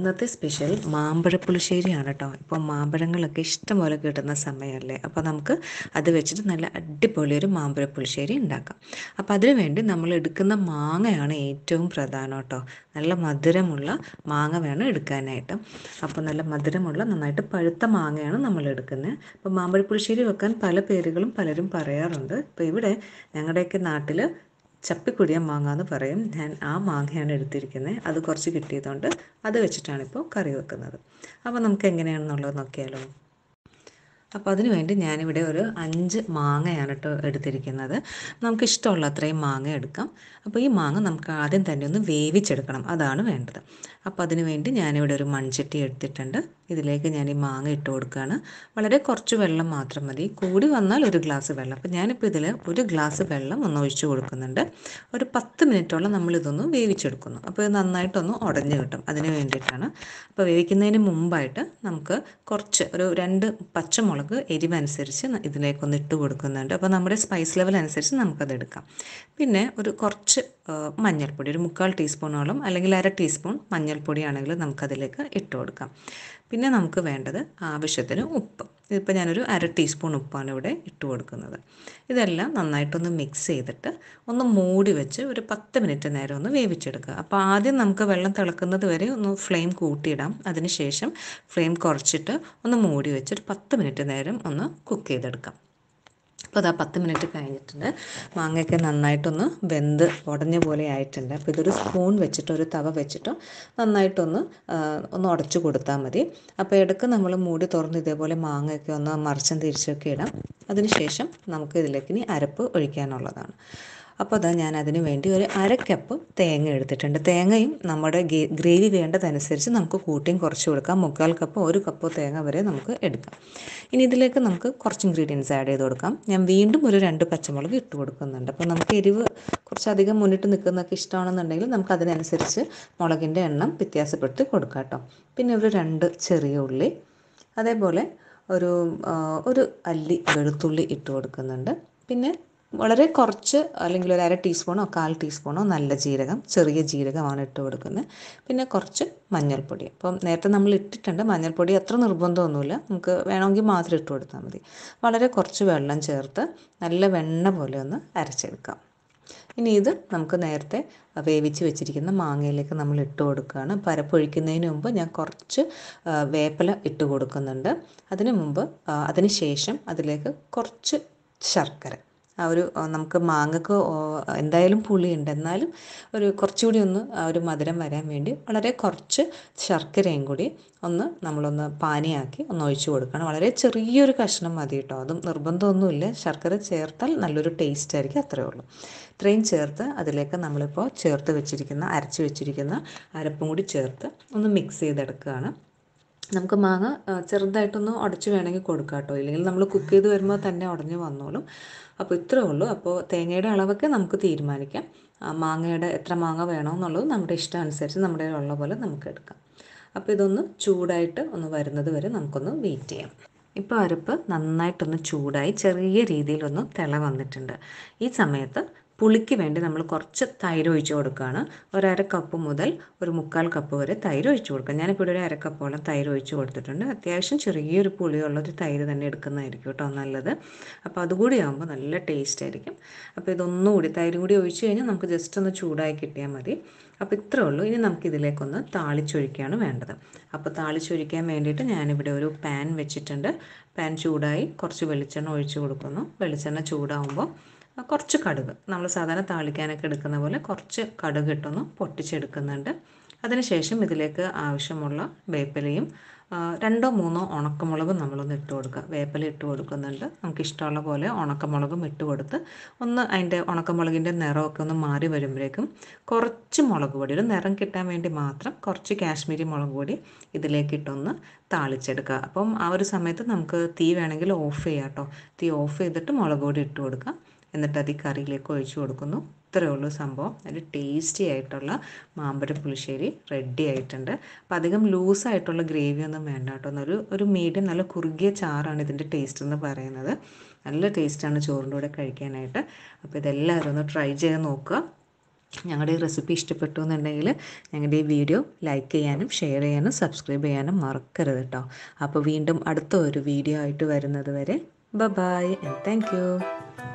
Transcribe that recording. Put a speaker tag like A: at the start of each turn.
A: ഇന്നത്തെ സ്പെഷ്യൽ മാമ്പഴപ്പുളിശ്ശേരിയാണ് കേട്ടോ ഇപ്പോൾ മാമ്പഴങ്ങളൊക്കെ ഇഷ്ടംപോലെ കിട്ടുന്ന സമയമല്ലേ അപ്പോൾ നമുക്ക് അത് വെച്ചിട്ട് നല്ല അടിപൊളി ഒരു മാമ്പഴപ്പുളിശ്ശേരി ഉണ്ടാക്കാം അപ്പോൾ അതിനുവേണ്ടി നമ്മൾ എടുക്കുന്ന മാങ്ങയാണ് ഏറ്റവും പ്രധാനം കേട്ടോ നല്ല മധുരമുള്ള മാങ്ങ വേണം എടുക്കാനായിട്ട് അപ്പോൾ നല്ല മധുരമുള്ള നന്നായിട്ട് പഴുത്ത മാങ്ങയാണ് നമ്മൾ എടുക്കുന്നത് അപ്പോൾ മാമ്പഴപ്പുളിശ്ശേരി വെക്കാൻ പല പേരുകളും പലരും പറയാറുണ്ട് അപ്പോൾ ഇവിടെ ഞങ്ങളുടെയൊക്കെ നാട്ടിൽ ചപ്പിക്കുടിയൻ മാങ്ങ എന്ന് പറയും ഞാൻ ആ മാങ്ങയാണ് എടുത്തിരിക്കുന്നത് അത് കുറച്ച് കിട്ടിയതുകൊണ്ട് അത് വെച്ചിട്ടാണ് ഇപ്പോൾ കറി വെക്കുന്നത് അപ്പോൾ നമുക്ക് എങ്ങനെയാണെന്നുള്ളത് നോക്കിയാലോ അപ്പോൾ അതിന് വേണ്ടി ഞാനിവിടെ ഒരു അഞ്ച് മാങ്ങയാണ് കേട്ടോ എടുത്തിരിക്കുന്നത് നമുക്ക് ഇഷ്ടമുള്ള അത്രയും മാങ്ങ എടുക്കാം അപ്പോൾ ഈ മാങ്ങ നമുക്ക് ആദ്യം തന്നെ ഒന്ന് വേവിച്ചെടുക്കണം അതാണ് വേണ്ടത് അപ്പോൾ അതിന് വേണ്ടി ഞാനിവിടെ ഒരു മൺചട്ടി എടുത്തിട്ടുണ്ട് ഇതിലേക്ക് ഞാൻ ഈ മാങ്ങ ഇട്ട് കൊടുക്കുകയാണ് വളരെ കുറച്ച് വെള്ളം മാത്രം മതി കൂടി വന്നാൽ ഒരു ഗ്ലാസ് വെള്ളം അപ്പോൾ ഞാനിപ്പോൾ ഇതിൽ ഒരു ഗ്ലാസ് വെള്ളം ഒന്ന് ഒഴിച്ചു കൊടുക്കുന്നുണ്ട് ഒരു പത്ത് മിനിറ്റോളം നമ്മളിതൊന്ന് വേവിച്ചെടുക്കുന്നു അപ്പോൾ ഇത് നന്നായിട്ടൊന്ന് ഉടഞ്ഞു കിട്ടും അതിന് വേണ്ടിയിട്ടാണ് അപ്പോൾ വേവിക്കുന്നതിന് മുമ്പായിട്ട് നമുക്ക് കുറച്ച് ഒരു രണ്ട് പച്ചമുളക് മുളക് എരിവനുസരിച്ച് ഇതിലേക്കൊന്ന് ഇട്ട് കൊടുക്കുന്നുണ്ട് അപ്പോൾ നമ്മുടെ സ്പൈസ് ലെവൽ അനുസരിച്ച് നമുക്കത് എടുക്കാം പിന്നെ ഒരു കുറച്ച് മഞ്ഞൾപ്പൊടി ഒരു മുക്കാൽ ടീസ്പൂണോളം അല്ലെങ്കിൽ അര ടീസ്പൂൺ മഞ്ഞൾപ്പൊടിയാണെങ്കിൽ നമുക്കതിലേക്ക് ഇട്ട് കൊടുക്കാം പിന്നെ നമുക്ക് വേണ്ടത് ആവശ്യത്തിന് ഉപ്പ് ഇതിപ്പോൾ ഞാനൊരു അര ടീസ്പൂൺ ഉപ്പാണ് ഇവിടെ ഇട്ട് കൊടുക്കുന്നത് ഇതെല്ലാം നന്നായിട്ടൊന്ന് മിക്സ് ചെയ്തിട്ട് ഒന്ന് മൂടി വെച്ച് ഒരു പത്ത് മിനിറ്റ് നേരം ഒന്ന് വേവിച്ചെടുക്കുക അപ്പോൾ ആദ്യം നമുക്ക് വെള്ളം തിളക്കുന്നത് വരെ ഒന്ന് ഫ്ലെയിം കൂട്ടിയിടാം അതിനുശേഷം ഫ്ലെയിം കുറച്ചിട്ട് ഒന്ന് മൂടി വെച്ച് ഒരു പത്ത് മിനിറ്റ് നേരം ഒന്ന് കുക്ക് ചെയ്തെടുക്കാം അപ്പോൾ അതാ പത്ത് മിനിറ്റ് കഴിഞ്ഞിട്ടുണ്ട് മാങ്ങയൊക്കെ നന്നായിട്ടൊന്ന് വെന്ത് ഉടഞ്ഞ പോലെ ആയിട്ടുണ്ട് അപ്പോൾ ഇതൊരു സ്പൂൺ വെച്ചിട്ട് ഒരു തവ വെച്ചിട്ട് നന്നായിട്ടൊന്ന് ഒന്ന് ഉടച്ചു കൊടുത്താൽ മതി അപ്പോൾ ഇടയ്ക്ക് നമ്മൾ മൂടി തുറന്ന് ഇതേപോലെ മാങ്ങയൊക്കെ ഒന്ന് മറിച്ചും തിരിച്ചൊക്കെ ഇടാം അതിനുശേഷം നമുക്ക് ഇതിലേക്ക് ഇനി അരപ്പ് ഒഴിക്കാനുള്ളതാണ് അപ്പോൾ അതാ ഞാൻ അതിന് വേണ്ടി ഒരു അര കപ്പ് തേങ്ങ എടുത്തിട്ടുണ്ട് തേങ്ങയും നമ്മുടെ ഗ്രേവി വേണ്ടതനുസരിച്ച് നമുക്ക് കൂട്ടിയും കുറച്ച് കൊടുക്കാം മുക്കാൽ കപ്പ് ഒരു കപ്പ് തേങ്ങ വരെ നമുക്ക് എടുക്കാം ഇനി ഇതിലേക്ക് നമുക്ക് കുറച്ച് ഇൻഗ്രീഡിയൻസ് ആഡ് ചെയ്ത് കൊടുക്കാം ഞാൻ വീണ്ടും ഒരു രണ്ട് പച്ചമുളക് ഇട്ട് കൊടുക്കുന്നുണ്ട് അപ്പോൾ നമുക്ക് എരിവ് കുറച്ചധികം മുന്നിട്ട് നിൽക്കുന്നതൊക്കെ ഇഷ്ടമാണെന്നുണ്ടെങ്കിൽ നമുക്ക് അതിനനുസരിച്ച് മുളകിൻ്റെ എണ്ണം വ്യത്യാസപ്പെട്ട് കൊടുക്കാം കേട്ടോ പിന്നെ ഒരു രണ്ട് ചെറിയ ഉള്ളി അതേപോലെ ഒരു ഒരു അല്ലി വെളുത്തുള്ളി ഇട്ട് കൊടുക്കുന്നുണ്ട് പിന്നെ വളരെ കുറച്ച് അല്ലെങ്കിൽ ഒരു അര ടീസ്പൂണോ കാൽ ടീസ്പൂണോ നല്ല ജീരകം ചെറിയ ജീരകമാണ് ഇട്ട് കൊടുക്കുന്നത് പിന്നെ കുറച്ച് മഞ്ഞൾപ്പൊടി അപ്പം നേരത്തെ നമ്മൾ ഇട്ടിട്ടുണ്ട് മഞ്ഞൾപ്പൊടി അത്ര നിർബന്ധമൊന്നുമില്ല നമുക്ക് വേണമെങ്കിൽ മാത്രം ഇട്ട് കൊടുത്താൽ മതി വളരെ കുറച്ച് വെള്ളം ചേർത്ത് നല്ല വെണ്ണ പോലെ ഒന്ന് അരച്ചെടുക്കാം ഇനി ഇത് നമുക്ക് നേരത്തെ വേവിച്ച് വെച്ചിരിക്കുന്ന മാങ്ങയിലേക്ക് നമ്മൾ ഇട്ട് കൊടുക്കുകയാണ് പരപ്പൊഴിക്കുന്നതിന് മുമ്പ് ഞാൻ കുറച്ച് വേപ്പില ഇട്ട് കൊടുക്കുന്നുണ്ട് അതിന് മുമ്പ് അതിന് ശേഷം അതിലേക്ക് കുറച്ച് ശർക്കര ഒരു നമുക്ക് മാങ്ങക്ക് എന്തായാലും പുളിയുണ്ട് എന്നാലും ഒരു കുറച്ചുകൂടി ഒന്ന് ആ ഒരു മധുരം വരാൻ വേണ്ടി വളരെ കുറച്ച് ശർക്കരയും കൂടി ഒന്ന് നമ്മളൊന്ന് പാനിയാക്കി ഒന്ന് ഒഴിച്ചു കൊടുക്കണം വളരെ ചെറിയൊരു കഷ്ണം മതി കേട്ടോ അതും നിർബന്ധമൊന്നുമില്ല ശർക്കര ചേർത്താൽ നല്ലൊരു ടേസ്റ്റ് ആയിരിക്കും അത്രേ ഉള്ളൂ ഇത്രയും ചേർത്ത് അതിലേക്ക് നമ്മളിപ്പോൾ ചേർത്ത് വെച്ചിരിക്കുന്ന അരച്ച് വെച്ചിരിക്കുന്ന അരപ്പും കൂടി ചേർത്ത് ഒന്ന് മിക്സ് ചെയ്തെടുക്കുകയാണ് നമുക്ക് മാങ്ങ ചെറുതായിട്ടൊന്ന് ഉടച്ച് വേണമെങ്കിൽ കൊടുക്കാം കേട്ടോ ഇല്ലെങ്കിൽ നമ്മൾ കുക്ക് ചെയ്ത് വരുമ്പോൾ തന്നെ ഉടഞ്ഞ് വന്നോളും അപ്പോൾ ഇത്രേ ഉള്ളൂ അപ്പോൾ തേങ്ങയുടെ അളവൊക്കെ നമുക്ക് തീരുമാനിക്കാം മാങ്ങയുടെ എത്ര മാങ്ങ വേണോ എന്നുള്ളത് നമ്മുടെ ഇഷ്ടം അനുസരിച്ച് നമ്മുടെ ഉള്ള പോലെ നമുക്ക് എടുക്കാം അപ്പോൾ ഇതൊന്ന് ചൂടായിട്ട് ഒന്ന് വരുന്നത് വരെ നമുക്കൊന്ന് വെയിറ്റ് ചെയ്യാം ഇപ്പോൾ അരപ്പ് നന്നായിട്ടൊന്ന് ചൂടായി ചെറിയ രീതിയിലൊന്ന് തിള വന്നിട്ടുണ്ട് ഈ സമയത്ത് പുളിക്ക് വേണ്ടി നമ്മൾ കുറച്ച് തൈര് ഒഴിച്ച് കൊടുക്കുകയാണ് ഒരര കപ്പ് മുതൽ ഒരു മുക്കാൽ കപ്പ് വരെ തൈര് ഒഴിച്ച് കൊടുക്കുക ഞാനിപ്പോൾ ഇവിടെ ഒരു അരക്കപ്പോളം തൈര് ഒഴിച്ച് കൊടുത്തിട്ടുണ്ട് അത്യാവശ്യം ചെറിയൊരു പുളിയുള്ള ഒരു തൈര് തന്നെ എടുക്കുന്നതായിരിക്കും കേട്ടോ നല്ലത് അപ്പോൾ അതുകൂടി ആകുമ്പോൾ നല്ല ടേസ്റ്റ് ആയിരിക്കും അപ്പോൾ ഇതൊന്നുകൂടി തൈരും കൂടി ഒഴിച്ച് കഴിഞ്ഞാൽ നമുക്ക് ജസ്റ്റ് ഒന്ന് ചൂടായി കിട്ടിയാൽ മതി അപ്പോൾ ഇത്രേ ഉള്ളൂ ഇനി നമുക്ക് ഇതിലേക്കൊന്ന് താളിച്ചൊഴിക്കുകയാണ് വേണ്ടത് അപ്പോൾ താളിച്ചൊഴിക്കാൻ വേണ്ടിയിട്ട് ഞാനിവിടെ ഒരു പാൻ വെച്ചിട്ടുണ്ട് പാൻ ചൂടായി കുറച്ച് വെളിച്ചെണ്ണ ഒഴിച്ച് കൊടുക്കുന്നു വെളിച്ചെണ്ണ ചൂടാകുമ്പോൾ കുറച്ച് കടുക് നമ്മൾ സാധാരണ താളിക്കാനൊക്കെ എടുക്കുന്ന പോലെ കുറച്ച് കടുക് ഇട്ടൊന്ന് പൊട്ടിച്ചെടുക്കുന്നുണ്ട് അതിനുശേഷം ഇതിലേക്ക് ആവശ്യമുള്ള വേപ്പിലയും രണ്ടോ മൂന്നോ ഉണക്കമുളകും നമ്മളൊന്ന് ഇട്ട് കൊടുക്കുക വേപ്പില ഇട്ട് കൊടുക്കുന്നുണ്ട് നമുക്ക് ഇഷ്ടമുള്ള പോലെ ഉണക്കമുളകും ഇട്ട് കൊടുത്ത് ഒന്ന് അതിൻ്റെ ഉണക്കമുളകിൻ്റെ നിറമൊക്കെ ഒന്ന് മാറി വരുമ്പോഴേക്കും കുറച്ച് മുളക് പൊടി ഒരു നിറം കിട്ടാൻ വേണ്ടി മാത്രം കുറച്ച് കാശ്മീരി മുളക് പൊടി ഇതിലേക്ക് ഇട്ടൊന്ന് താളിച്ചെടുക്കുക അപ്പം ആ ഒരു സമയത്ത് നമുക്ക് തീ വേണമെങ്കിൽ ഓഫ് ചെയ്യാം കേട്ടോ തീ ഓഫ് ചെയ്തിട്ട് മുളക് പൊടി ഇട്ട് കൊടുക്കുക എന്നിട്ട് അത് ഈ കറിയിലേക്ക് ഒഴിച്ചു കൊടുക്കുന്നു ഇത്രയേ ഉള്ളൂ സംഭവം നല്ല ടേസ്റ്റി ആയിട്ടുള്ള മാമ്പഴ പുളിശ്ശേരി റെഡി ആയിട്ടുണ്ട് അപ്പം അധികം ലൂസായിട്ടുള്ള ഗ്രേവി ഒന്നും വേണ്ട കേട്ടോ ഒരു ഒരു മീഡിയം നല്ല കുറുകിയ ചാറാണ് ഇതിൻ്റെ ടേസ്റ്റ് എന്ന് പറയുന്നത് നല്ല ടേസ്റ്റാണ് ചോറിൻ്റെ കൂടെ കഴിക്കാനായിട്ട് അപ്പോൾ ഇതെല്ലാവരും ഒന്ന് ട്രൈ ചെയ്ത് നോക്കുക ഞങ്ങളുടെ ഈ റെസിപ്പി ഇഷ്ടപ്പെട്ടു എന്നുണ്ടെങ്കിൽ ഞങ്ങളുടെ ഈ വീഡിയോ ലൈക്ക് ചെയ്യാനും ഷെയർ ചെയ്യാനും സബ്സ്ക്രൈബ് ചെയ്യാനും മറക്കരുത് കേട്ടോ അപ്പോൾ വീണ്ടും അടുത്ത ഒരു വീഡിയോ ആയിട്ട് വരുന്നത് വരെ ബ ബായ് ആൻഡ് താങ്ക്